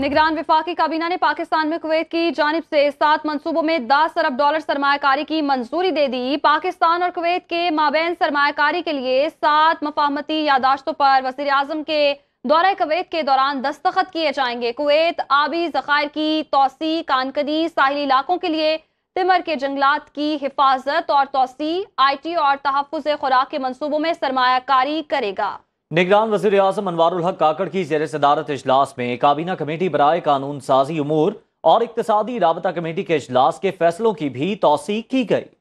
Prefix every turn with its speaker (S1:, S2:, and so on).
S1: निगरान विफाकी काबीना ने पाकिस्तान में कुवैत की जानब से सात मनसूबों में दस अरब डॉलर सरमाकारी की मंजूरी दे दी पाकिस्तान और कुवैत के माबेन सरमाकारी के लिए सात मफामती यादाश्तों पर वजीर अजम के दौरे कुवैत के दौरान दस्तखत किए जाएंगे कुवैत आबी जखायर की तोसी कानकनी साहली इलाकों के लिए तिमर के जंगलात की हिफाजत और तोसी आई टी और तहफ़ खुराक के मनसूबों में सरमाकारी करेगा
S2: निगरान वजीर अजम अनवर काकड़ की जेर सदारत अजलास में काबीना कमेटी बरए कानून साजी उमूर और इकतदी रबता कमेटी के अजलास के फैसलों की भी तोसीक की गई